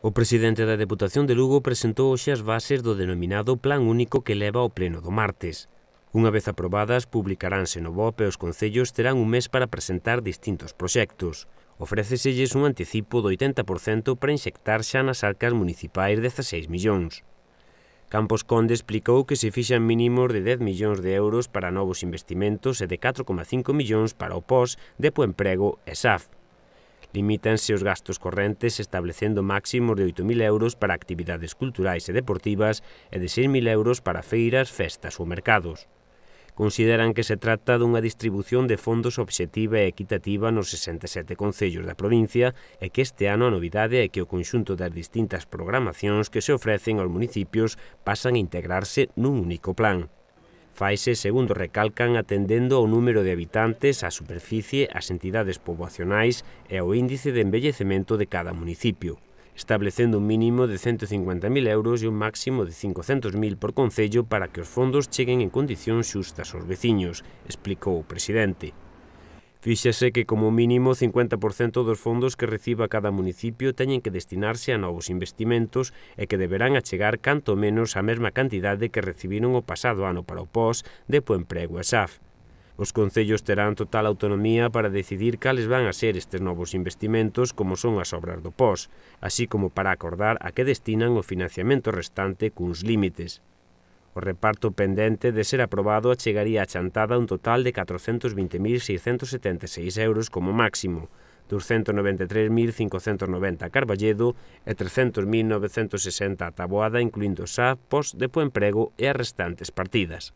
O presidente da Deputación de Lugo presentou hoxe as bases do denominado Plan Único que leva ao pleno do martes. Unha vez aprobadas, publicaránse no BOP e os concellos terán un mes para presentar distintos proxectos. Ofréceselles un anticipo do 80% para inxectar xa nas arcas municipais 16 millóns. Campos Conde explicou que se fixan mínimos de 10 millóns de euros para novos investimentos e de 4,5 millóns para o POS, Depo Emprego e SAF. Limítanse os gastos correntes establecendo máximos de 8.000 euros para actividades culturais e deportivas e de 6.000 euros para feiras, festas ou mercados. Consideran que se trata dunha distribución de fondos obxectiva e equitativa nos 67 concellos da provincia e que este ano a novidade é que o conxunto das distintas programacións que se ofrecen aos municipios pasan a integrarse nun único plan. Faise, segundo recalcan, atendendo ao número de habitantes, á superficie, ás entidades poboacionais e ao índice de embellecemento de cada municipio establecendo un mínimo de 150.000 euros e un máximo de 500.000 por concello para que os fondos cheguen en condicións xustas aos veciños, explicou o presidente. Fíxase que como mínimo 50% dos fondos que reciba cada municipio teñen que destinarse a novos investimentos e que deberán achegar canto menos a mesma cantidade que recibiron o pasado ano para o POS de Puemprego e SAF. Os concellos terán total autonomía para decidir cales van a ser estes novos investimentos como son as obras do POS, así como para acordar a que destinan o financiamento restante cuns límites. O reparto pendente de ser aprobado achegaría a chantada un total de 420.676 euros como máximo, 293.590 a Carballedo e 300.960 a Taboada, incluindo SAP, POS Depo Emprego e as restantes partidas.